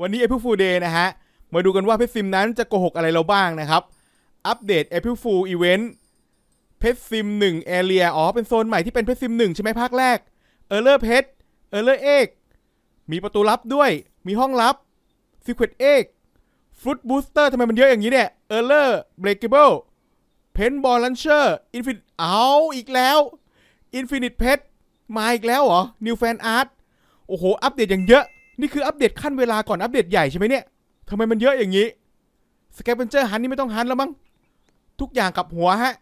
วันนี้ April Fool Day นะฮะ มาดูกันว่าเพชรซิมนั้นจะโกหกอะไรเราบ้างนะครับ อัปเดต April Fool Event เพชรซิม1 Area อ๋อเป็นโซนใหม่ที่เป็นเพชรซิม1ใช่ไหมภาคแรกเออร์เลอร์เพชรเออร์เลอร์เอกมีประตูลับด้วยมีห้องลับ Secret เอกฟรุตบูสเตอร์ทำไมมันเยอะอย่างนี้เนี่ยเออร์เลอร์เบรกเกเบิลเพนบอลลันเชอร์อินฟินิตเอาอีกแล้วอินฟินิตเพชรมาอีกแล้วเหรอนิวแฟนอาร์ตโอ้โหอัปเดตอย่างเยอะนี่คืออัปเดตขั้นเวลาก่อนอัปเดตใหญ่ใช่ไหมเนี่ย ทำไมมันเยอะอย่างนี้ สเกปเปนเจอร์ฮันนี่ไม่ต้องฮันแล้วมั้ง ทุกอย่างกับหัวฮะ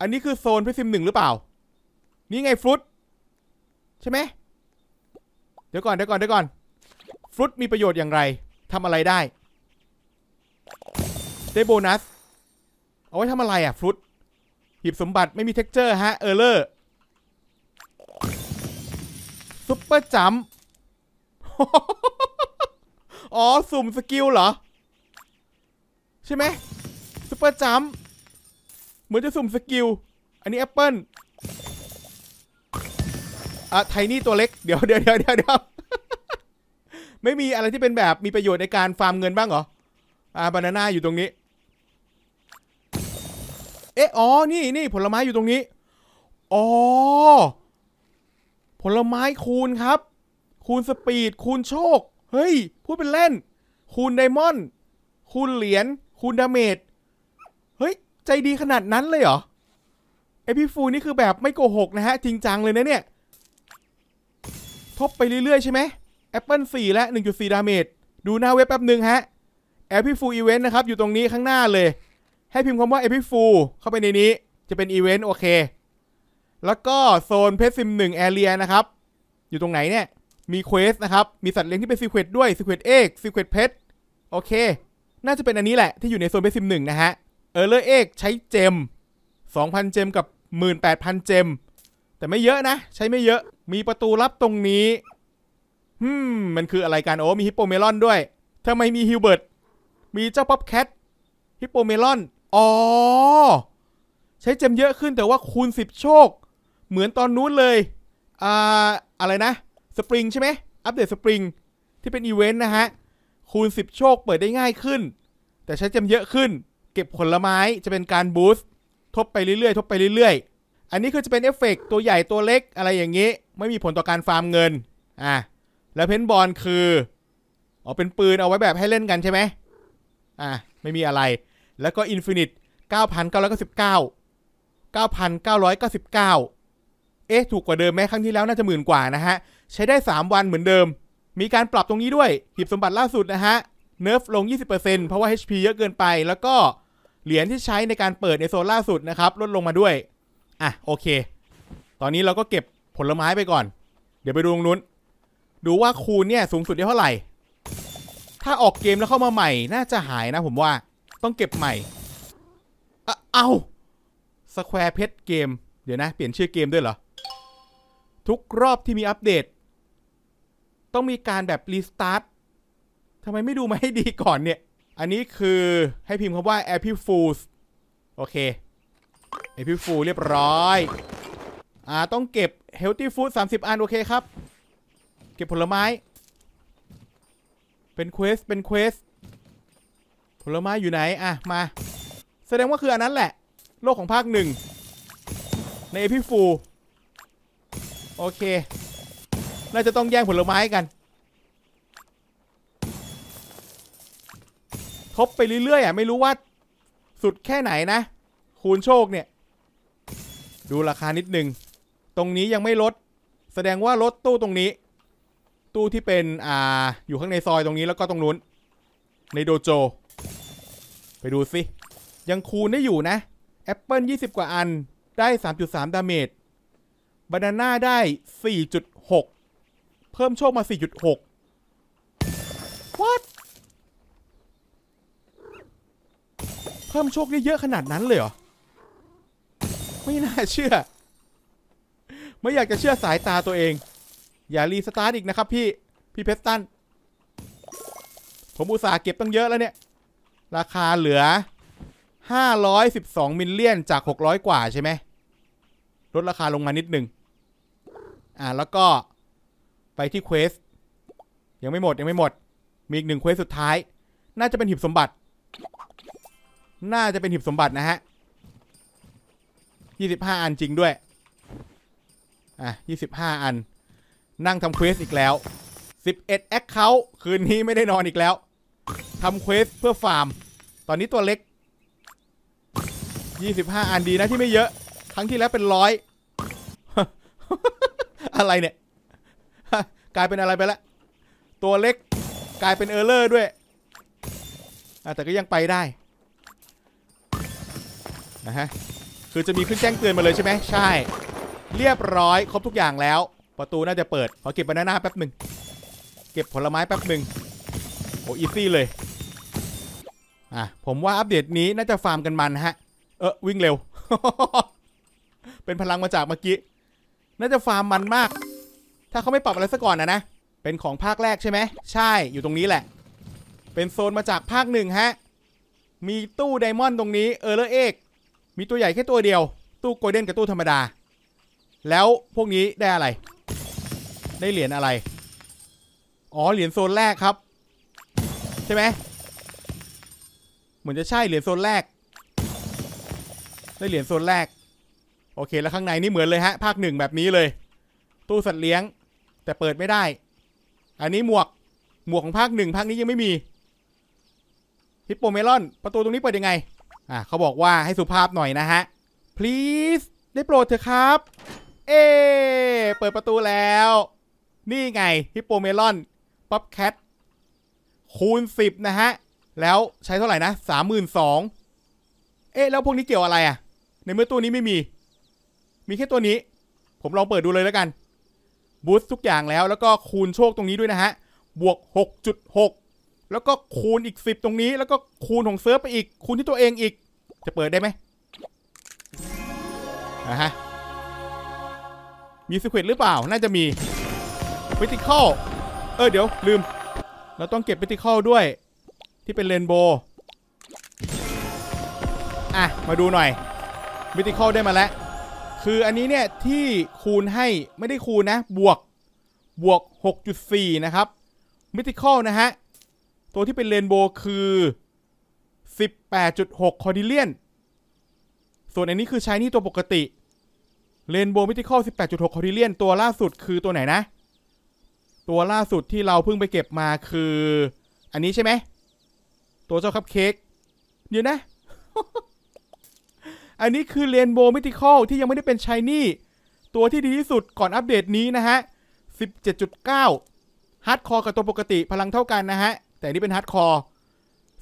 อันนี้คือโซนพิซิมหนึ่งหรือเปล่า นี่ไงฟรุต ใช่ไหม เดี๋ยวก่อนเดี๋ยวก่อนเดี๋ยวก่อนฟรุตมีประโยชน์อย่างไร ทำอะไรได้ได้โบนัส เอาไว้ทำอะไรอ่ะฟรุตหีบสมบัติไม่มีเท็กเจอร์ฮะ เออร์เลอร์ซุปเปอร์จัมป์อ๋อสุ่มสกิลเหรอ ใช่ไหมซุปเปอร์จัมเหมือนจะสุ่มสกิล อันนี้แอปเปิลอ่ะไทนี่ตัวเล็กเดี๋ยวเดี๋ยวเดี๋ยวเดี๋ยวไม่มีอะไรที่เป็นแบบมีประโยชน์ในการฟาร์มเงินบ้างเหรอ อ่าบานาน่าอยู่ตรงนี้ เอ๊ะอ๋อนี่นี่ผลไม้อยู่ตรงนี้อ๋อผลไม้คูณครับคูณสปีดคูณโชค เฮ้ย พูดเป็นเล่น คูณไดมอนด์คูณเหรียญคูณดาเมจเฮ้ย ใจดีขนาดนั้นเลยเหรอไอพี่ฟูนี่คือแบบไม่โกหกนะฮะจริงจังเลยนะเนี่ย ทบไปเรื่อย ๆ ใช่ไหมแอปเปิลสี่และหนึ่งจุดาเมจดูหน้าเว็บแป๊บหนึ่งฮะแอปพี่ฟูอีเวนต์นะครับอยู่ตรงนี้ข้างหน้าเลย ให้พิมพ์คำว่าแอปพี่ฟูเข้าไปในนี้จะเป็นอีเวนต์โอเคแล้วก็โซนเพชรซิมหนึ่งแอเรียนะครับอยู่ตรงไหนเนี่ยมีเควสนะครับ มีสัตว์เลี้ยงที่เป็นซีเควตด้วย ซีเควตเอ็กซีเควตเพชโอเค น่าจะเป็นอันนี้แหละที่อยู่ในโซนเบสิมหนึ่งนะฮะ เออเลอร์เอ็กใช้เจม 2,000 เจมกับ 18,000 เจม แต่ไม่เยอะนะ ใช้ไม่เยอะ มีประตูลับตรงนี้ฮึมมันคืออะไรกัน โอ้ มีฮิปโปเมลอนด้วยทำไมมีฮิวเบิร์ต มีเจ้าป๊อปแคท ฮิปโปเมลอน อ๋อ ใช้เจมเยอะขึ้นแต่ว่าคูณ10โชค เหมือนตอนนู้นเลย อ่า อะไรนะสปริงใช่ไหม อัปเดตสปริงที่เป็นอีเวนต์นะฮะ คูณ 10 โชคเปิดได้ง่ายขึ้น แต่ใช้จำเยอะขึ้น เก็บผลไม้จะเป็นการบูสต์ทบไปเรื่อยๆ ทบไปเรื่อยๆ อันนี้คือจะเป็นเอฟเฟกตัวใหญ่ตัวเล็ก อะไรอย่างนี้ ไม่มีผลต่อการฟาร์มเงิน อ่ะแล้วเพนบอลคืออ๋อเป็นปืนเอาไว้แบบให้เล่นกันใช่ไหมอ่ะไม่มีอะไร แล้วก็อินฟินิต 9,999 9,999เอ๊ะถูกกว่าเดิมแม้ครั้งที่แล้วน่าจะหมื่นกว่านะฮะ ใช้ได้ 3 วันเหมือนเดิม มีการปรับตรงนี้ด้วยหีบสมบัติล่าสุดนะฮะ เนิร์ฟลง 20%เพราะว่า HP เยอะเกินไป แล้วก็เหรียญที่ใช้ในการเปิดในโซนล่าสุดนะครับ ลดลงมาด้วย อ่ะโอเค ตอนนี้เราก็เก็บผลไม้ไปก่อน เดี๋ยวไปดูตรงนู้น ดูว่าคูณเนี่ยสูงสุดได้เท่าไหร่ถ้าออกเกมแล้วเข้ามาใหม่น่าจะหายนะ ผมว่าต้องเก็บใหม่อเอาสแควร์เพชรเกมเดี๋ยวนะเปลี่ยนชื่อเกมด้วยเหรอทุกรอบที่มีอัปเดตต้องมีการแบบรีสตาร์ททำไมไม่ดูมาให้ดีก่อนเนี่ย อันนี้คือให้พิมพ์คำว่า a p p i l Fools โอเค a p p i l Fools เรียบร้อยอ่าต้องเก็บ Healthy Food 30 อัน โอเคครับ เก็บผลไม้ เป็นเควสเป็นเควสผลไม้อยู่ไหนอ่ะ มา แสดงว่าคืออันนั้นแหละ โลกของภาคหนึ่งในเอพิฟูโอเค น่าจะต้องแย่งผลไม้กัน ทบไปเรื่อยๆอ่ะไม่รู้ว่าสุดแค่ไหนนะ คูณโชคเนี่ย ดูราคานิดนึงตรงนี้ยังไม่ลด แสดงว่าลดตู้ตรงนี้ ตู้ที่เป็นอ่าอยู่ข้างในซอยตรงนี้แล้วก็ตรงนู้น ในโดโจ ไปดูสิยังคูณได้อยู่นะแอปเปิลยี่สิบกว่าอันได้ 3.3 ดาเมจบานาน่าได้ 4.6 เพิ่มโชคมา 4.6 What เพิ่มโชคได้เยอะขนาดนั้นเลยเหรอ ไม่น่าเชื่อ ไม่อยากจะเชื่อสายตาตัวเอง อย่ารีสตาร์ทอีกนะครับพี่ พี่เพสตัน ผมอุตส่าห์เก็บตั้งเยอะแล้วเนี่ย ราคาเหลือ 512 มิลเลียนจาก 600 กว่าใช่ไหมลดราคาลงมานิดหนึ่งอ่าแล้วก็ไปที่เควสยังไม่หมดยังไม่หมด มีอีกหนึ่งเควสสุดท้าย น่าจะเป็นหีบสมบัติ น่าจะเป็นหีบสมบัตินะฮะยี่สิบห้าอันจริงด้วย อ่ะยี่สิบห้าอัน นั่งทำเควสอีกแล้วสิบเอ็ดแอคเคาท์คืนนี้ไม่ได้นอนอีกแล้วทำเควสเพื่อฟาร์มตอนนี้ตัวเล็กยี่สิบห้าอันดีนะที่ไม่เยอะ ครั้งที่แล้วเป็นร้อยอะไรเนี่ยกลายเป็นอะไรไปละตัวเล็กกลายเป็นเออร์เลอร์ด้วย แต่ก็ยังไปได้นะฮะคือจะมีขึ้นแจ้งเตือนมาเลยใช่ไหมใช่ เรียบร้อยครบทุกอย่างแล้ว ประตูน่าจะเปิด ขอเก็บบานาน่าแป๊บหนึ่งเก็บผลไม้แป๊บหนึ่งโอ้อีซี่เลยอ่ะผมว่าอัปเดตนี้น่าจะฟาร์มกันมันฮะเออวิ่งเร็ว เป็นพลังมาจากเมื่อกี้น่าจะฟาร์มมันมาก ถ้าเขาไม่ปรับอะไรซะก่อนนะนะ เป็นของภาคแรกใช่ไหมใช่อยู่ตรงนี้แหละ เป็นโซนมาจากภาคหนึ่งฮะ มีตู้ไดมอนด์ตรงนี้เออเลอเอก มีตัวใหญ่แค่ตัวเดียวตู้โกลเด้นกับตู้ธรรมดา แล้วพวกนี้ได้อะไร ได้เหรียญอะไร อ๋อเหรียญโซนแรกครับ ใช่ไหมเหมือนจะใช่เหรียญโซนแรก ได้เหรียญโซนแรกโอเค แล้วข้างในนี่เหมือนเลยฮะ ภาคหนึ่งแบบนี้เลย ตู้สัตว์เลี้ยง แต่เปิดไม่ได้ อันนี้หมวกหมวกของภาคหนึ่งภาคนี้ยังไม่มีฮิปโปเมลอนประตูตรงนี้เปิดยังไงอ่าเขาบอกว่าให้สุภาพหน่อยนะฮะ please ได้โปรดเถอะครับ เอเปิดประตูแล้ว นี่ไงฮิปโปเมลอนป๊อปแคทคูณิบนะฮะ แล้วใช้เท่าไหร่นะสามมหื่นสองเอ๊ะแล้วพวกนี้เกี่ยวอะไรอะ่ะ ในเมื่อตู้นี้ไม่มีมีแค่ตัวนี้ ผมลองเปิดดูเลยแล้วกัน บูสต์ทุกอย่างแล้ว แล้วก็คูณโชคตรงนี้ด้วยนะฮะ บวก 6.6 แล้วก็คูณอีก 10 ตรงนี้ แล้วก็คูณของเซิร์ฟไปอีก คูณที่ตัวเองอีก จะเปิดได้ไหมนะฮะ มีสควิตหรือเปล่า น่าจะมีวิติคอล เออ เดี๋ยวลืม เราต้องเก็บวิติคอลด้วย ที่เป็นเรนโบว์อ่ะ มาดูหน่อยวิติคอลได้มาแล้วคืออันนี้เนี่ย ที่คูณให้ไม่ได้คูณนะ บวกบวก6.4 นะครับมิติคอลนะฮะ ตัวที่เป็นเรนโบว์คือ 18.6 คอร์ดิเลียน ส่วนอันนี้คือใช้นี่ตัวปกติเรนโบว์มิติคอล18.6 คอร์ดิเลียน ตัวล่าสุดคือตัวไหนนะ ตัวล่าสุดที่เราเพิ่งไปเก็บมาคือ อันนี้ใช่ไหมตัวเจ้าคับเค้กเดี๋ยวนะอันนี้คือเรนโบว์มิติคอลที่ยังไม่ได้เป็นชายนี่ ตัวที่ดีที่สุดก่อนอัปเดตนี้นะฮะ 17.9ฮาร์ดคอร์กับตัวปกติพลังเท่ากันนะฮะ แต่นี่เป็นฮาร์ดคอร์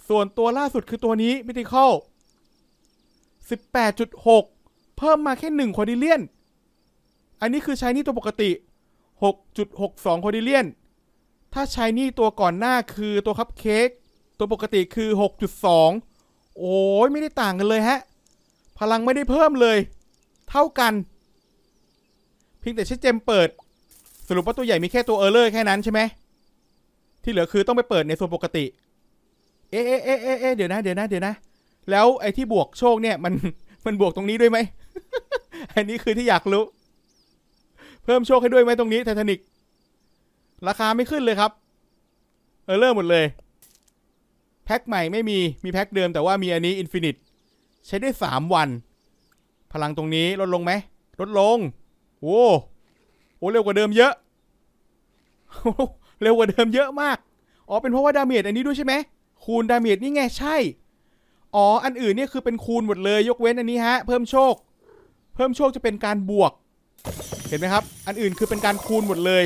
ส่วนตัวล่าสุดคือตัวนี้มิติคอล18.6 เพิ่มมาแค่1คอดิเลียนอันนี้คือชายนี่ตัวปกติ 6.62คอดิเลียนถ้าชายนี่ตัวก่อนหน้าคือตัวคัพเค้กตัวปกติคือ 6.2 โอ้ยไม่ได้ต่างกันเลยฮะพลังไม่ได้เพิ่มเลย เท่ากันเพียงแต่ใช้เจมเปิด สรุปว่าตัวใหญ่มีแค่ตัวเออร์เลอร์แค่นั้นใช่ไหมที่เหลือคือต้องไปเปิดในส่วนปกติเอ๊ะเอ๊ะเอ๊ะเอเดี๋ยวนะเดี๋ยวนะเดี๋ยวนะ แล้วไอ้ที่บวกโชคเนี่ยมันมันบวกตรงนี้ด้วยไหมอันนี้คือที่อยากรู้ เพิ่มโชคให้ด้วยไหมตรงนี้ไททานิกราคาไม่ขึ้นเลยครับเออร์เลอร์หมดเลย แพ็คใหม่ไม่มี มีแพ็คเดิมแต่ว่ามีอันนี้อินฟินิตใช้ได้สามวัน พลังตรงนี้ลดลงไหมลดลง โอ้โหเร็วกว่าเดิมเยอะ เร็วกว่าเดิมเยอะมากอ๋อเป็นเพราะว่าดาเมจอันนี้ด้วยใช่ไหม คูณดาเมจนี่ไงใช่อ๋ออันอื่นเนี่ยคือเป็นคูณหมดเลย ยกเว้นอันนี้ฮะ เพิ่มโชค เพิ่มโชค จะเป็นการบวก เห็นไหมครับ อันอื่นคือเป็นการคูณหมดเลย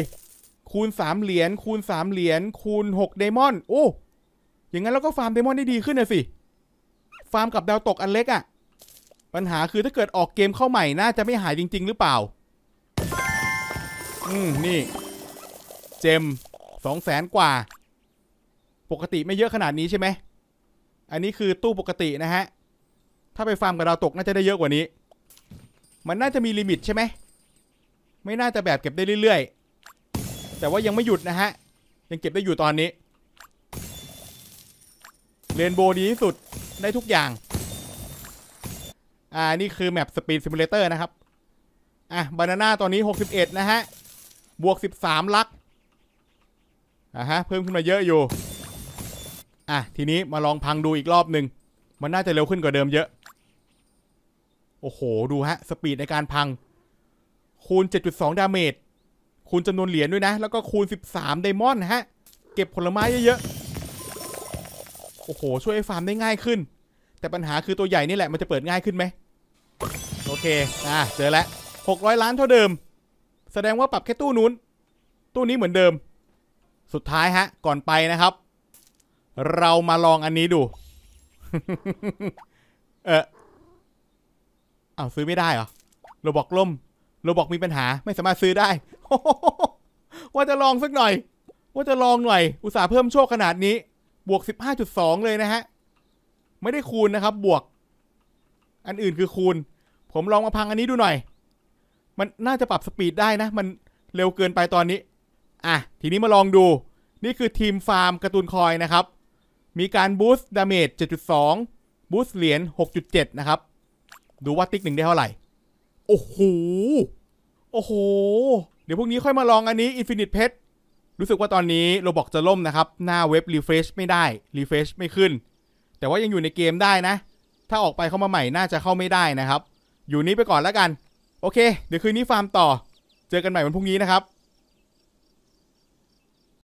คูณสามเหรียญคูณสามเหรียญคูณหกเดมอนโอ้อย่างนั้นเราก็ฟาร์มเดมอนได้ดีขึ้นนะสิฟาร์มกับดาวตกอันเล็กอะ่ะ ปัญหาคือถ้าเกิดออกเกมเข้าใหม่ น่าจะไม่หายจริงๆ หรือเปล่า อืม นี่ เจมสองแสนกว่า ปกติไม่เยอะขนาดนี้ใช่ไหม อันนี้คือตู้ปกตินะฮะ ถ้าไปฟาร์มกับดาวตกน่าจะได้เยอะกว่านี้ มันน่าจะมีลิมิตใช่ไหม ไม่น่าจะแบบเก็บได้เรื่อยๆ แต่ว่ายังไม่หยุดนะฮะ ยังเก็บได้อยู่ตอนนี้ เรนโบว์ดีที่สุดได้ทุกอย่าง อ่านี่คือแมปสปีดซิมูเลเตอร์นะครับ อ่ะบานาน่าตอนนี้ 61 นะฮะ บวก 13 ลักอ่ะฮะเพิ่มขึ้นมาเยอะอยู่ อ่ะทีนี้มาลองพังดูอีกรอบหนึ่ง มันน่าจะเร็วขึ้นกว่าเดิมเยอะ โอ้โหดูฮะ สปีดในการพัง คูณ 7.2 ดาเมจ คูณจำนวนเหรียญด้วยนะ แล้วก็คูณ 13ไดมอนด์ฮะ เก็บผลไม้เยอะโอ้โหช่วยฟาร์มได้ง่ายขึ้น แต่ปัญหาคือตัวใหญ่นี่แหละมันจะเปิดง่ายขึ้นไหม โอเคอ่ะเจอแล้วหกร้อยล้านเท่าเดิม แสดงว่าปรับแค่ตู้นู้นตู้นี้เหมือนเดิม สุดท้ายฮะ ก่อนไปนะครับ เรามาลองอันนี้ดู เออเอาซื้อไม่ได้เหรอโรบอกล่มโรบอกมีปัญหาไม่สามารถซื้อได้ ว่าจะลองสักหน่อย ว่าจะลองหน่อย อุตส่าห์เพิ่มโชคขนาดนี้บวก15.2 เลยนะฮะ ไม่ได้คูณนะครับบวก อันอื่นคือคูณ ผมลองมาพังอันนี้ดูหน่อย มันน่าจะปรับสปีดได้นะ มันเร็วเกินไปตอนนี้ อ่ะ ทีนี้มาลองดู นี่คือทีมฟาร์มการ์ตูนคอยนะครับ มีการบูสต์ดาเมจ7.2บูสต์เหรียญ6.7 นะครับ ดูว่าติ๊กหนึ่งได้เท่าไหร่ โอ้โห โอ้โห เดี๋ยวพวกนี้ค่อยมาลองอันนี้อินฟินิตเพชรรู้สึกว่าตอนนี้โรบอกจะล่มนะครับ หน้าเว็บรีเฟรชไม่ได้รีเฟรชไม่ขึ้น แต่ว่ายังอยู่ในเกมได้นะ ถ้าออกไปเข้ามาใหม่ น่าจะเข้าไม่ได้นะครับ อยู่นี้ไปก่อนแล้วกันโอเค เดี๋ยวคืนนี้ฟาร์มต่อ เจอกันใหม่วันพรุ่งนี้นะครับ